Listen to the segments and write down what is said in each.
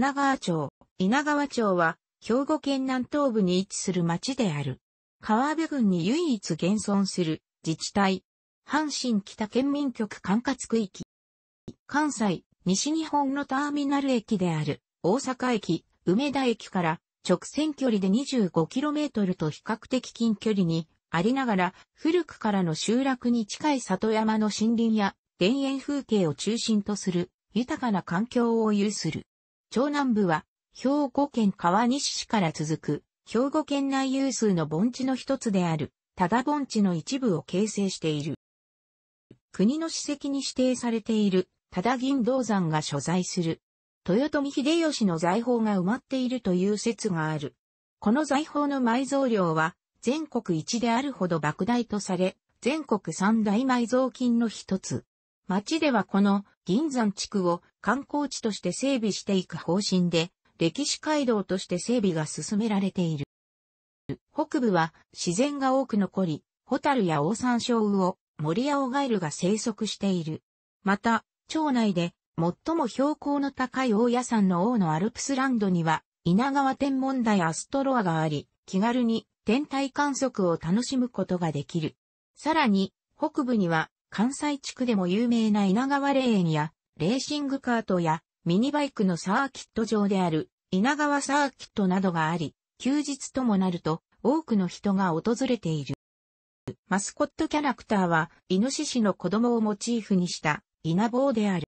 稲川町。稲川町は、兵庫県南東部に位置する町である。川辺郡に唯一現存する自治体。阪神北県民局管轄区域。関西、西日本のターミナル駅である、大阪駅、梅田駅から直線距離で 25km と比較的近距離にありながら、古くからの集落に近い里山の森林や田園風景を中心とする豊かな環境を有する。長南部は、兵庫県川西市から続く、兵庫県内有数の盆地の一つである、多田盆地の一部を形成している。国の史跡に指定されている、多田銀銅山が所在する。豊臣秀吉の財宝が埋まっているという説がある。この財宝の埋蔵量は、全国一であるほど莫大とされ、全国三大埋蔵金の一つ。町ではこの銀山地区を観光地として整備していく方針で、歴史街道として整備が進められている。北部は自然が多く残り、ホタルやオオサンショウウオ、モリアオガエルが生息している。また、町内で最も標高の高い大野山の王のアルプスランドには、稲川天文台アストロアがあり、気軽に天体観測を楽しむことができる。さらに、北部には関西地区でも有名な稲川霊園や、レーシングカートや、ミニバイクのサーキット場である、稲川サーキットなどがあり、休日ともなると、多くの人が訪れている。マスコットキャラクターは、イノシシの子供をモチーフにした、稲坊である。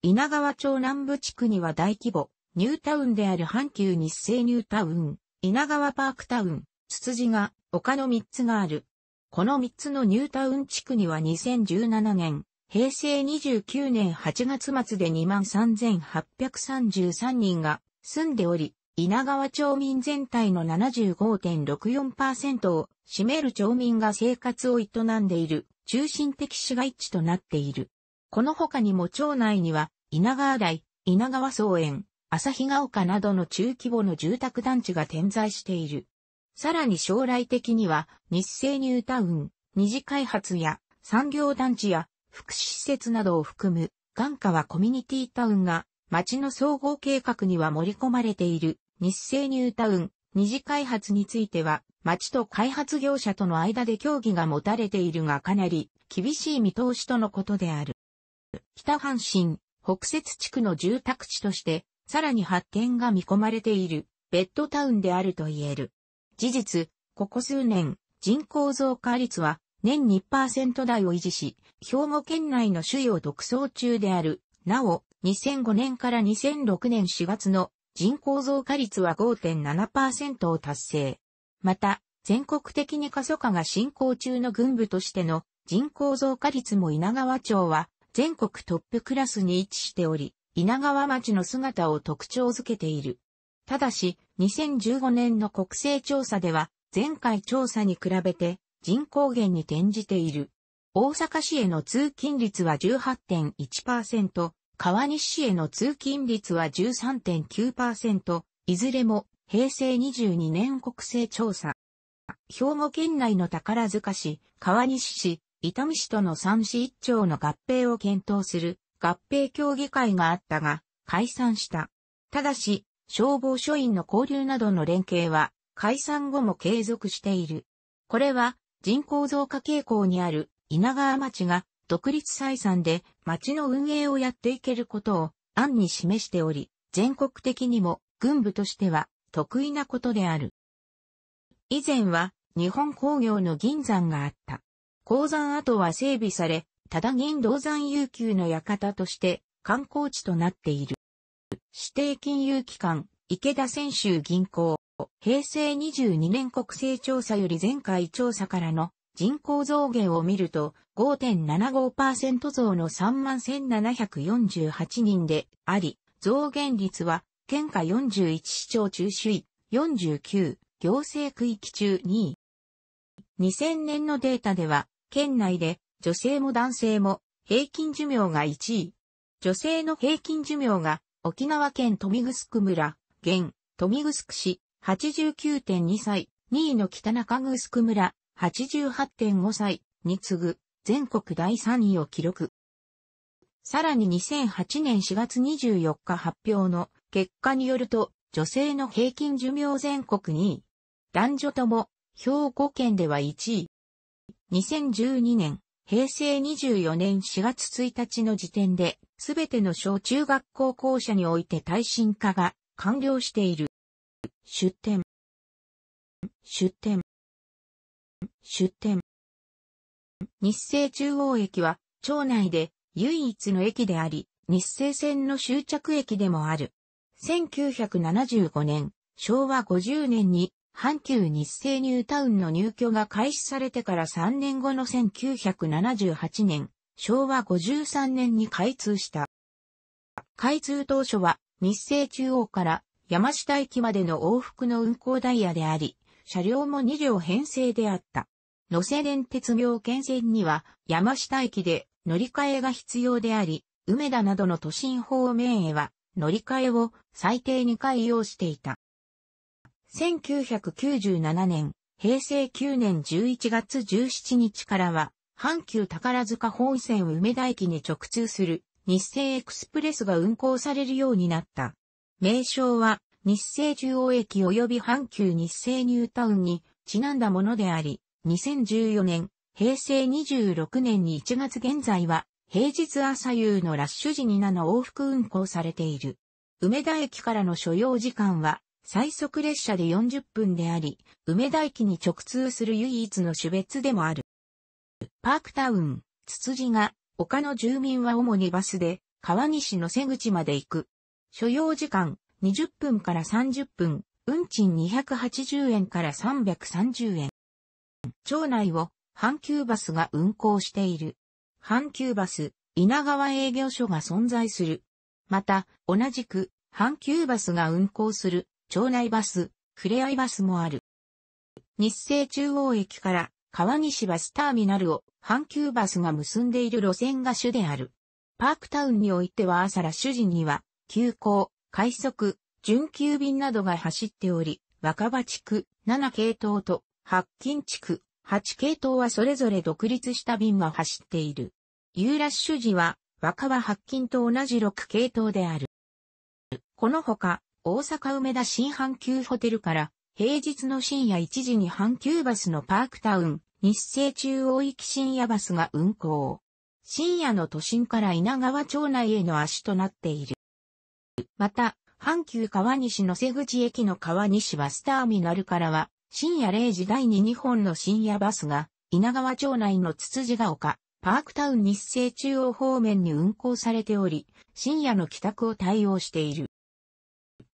稲川町南部地区には大規模、ニュータウンである阪急日生ニュータウン、稲川パークタウン、ツツジが、丘の3つがある。この3つのニュータウン地区には2017年、平成29年8月末で23,833人が住んでおり、稲川町民全体の75.64%を占める町民が生活を営んでいる中心的市街地となっている。この他にも町内には稲川台、稲川草園、日ヶ丘などの中規模の住宅団地が点在している。さらに将来的には、日清ニュータウン、二次開発や産業団地や福祉施設などを含む、眼下はコミュニティタウンが、町の総合計画には盛り込まれている、日清ニュータウン、二次開発については、町と開発業者との間で協議が持たれているがかなり厳しい見通しとのことである。北阪神、北節地区の住宅地として、さらに発展が見込まれているベッドタウンであると言える。事実、ここ数年、人口増加率は年2%台を維持し、兵庫県内の首位を独走中である。なお、2005年から2006年4月の人口増加率は5.7%を達成。また、全国的に過疎化が進行中の軍部としての人口増加率も稲川町は全国トップクラスに位置しており、稲川町の姿を特徴づけている。ただし、2015年の国勢調査では、前回調査に比べて人口減に転じている。大阪市への通勤率は18.1%、川西市への通勤率は13.9%、いずれも平成22年国勢調査。兵庫県内の宝塚市、川西市、伊丹市との三市一町の合併を検討する合併協議会があったが、解散した。ただし、消防署員の交流などの連携は解散後も継続している。これは人口増加傾向にある稲川町が独立採算で町の運営をやっていけることを案に示しており、全国的にも軍部としては得意なことである。以前は日本工業の銀山があった。鉱山跡は整備され、ただ銀銅山悠久の館として観光地となっている。指定金融機関、池田泉州銀行、平成22年国勢調査より前回調査からの人口増減を見ると5.75%増の31,748人であり、増減率は県下41市町中首位49行政区域中2位。2000年のデータでは県内で女性も男性も平均寿命が1位。女性の平均寿命が沖縄県富城村、現、富城市、89.2歳、2位の北中城村、88.5歳に次ぐ、全国第3位を記録。さらに2008年4月24日発表の結果によると、女性の平均寿命全国2位。男女とも、兵庫県では1位。2012年平成24年4月1日の時点で、すべての小中学校校舎において耐震化が完了している。出店。出店。出店。日清中央駅は、町内で唯一の駅であり、日清線の終着駅でもある。1975年、昭和50年に阪急日清ニュータウンの入居が開始されてから3年後の1978年、昭和53年に開通した。開通当初は日清中央から山下駅までの往復の運行ダイヤであり、車両も2両編成であった。野瀬電鉄業県線には山下駅で乗り換えが必要であり、梅田などの都心方面へは乗り換えを最低2回用していた。1997年、平成9年11月17日からは、阪急宝塚本線梅田駅に直通する日清エクスプレスが運行されるようになった。名称は日清中央駅及び阪急日清ニュータウンにちなんだものであり、2014年、平成26年に1月現在は平日朝夕のラッシュ時に7往復運行されている。梅田駅からの所要時間は最速列車で40分であり、梅田駅に直通する唯一の種別でもある。パークタウン、ツツジが、丘の住民は主にバスで、川岸の瀬口まで行く。所要時間、20分から30分、運賃280円から330円。町内を、阪急バスが運行している。阪急バス、稲川営業所が存在する。また、同じく、阪急バスが運行する町内バス、ふれあいバスもある。日清中央駅から川西バスターミナルを阪急バスが結んでいる路線が主である。パークタウンにおいては朝ら主人には、急行、快速、準急便などが走っており、若葉地区、7系統と、八金地区、8系統はそれぞれ独立した便が走っている。ユーラッシュ時は、若葉八金と同じ6系統である。この他、大阪梅田新阪急ホテルから、平日の深夜1時に阪急バスのパークタウン、日清中央行き深夜バスが運行。深夜の都心から稲川町内への足となっている。また、阪急川西の瀬口駅の川西バスターミナルからは、深夜0時第2 2本の深夜バスが、稲川町内のつつじが丘、パークタウン日清中央方面に運行されており、深夜の帰宅を対応している。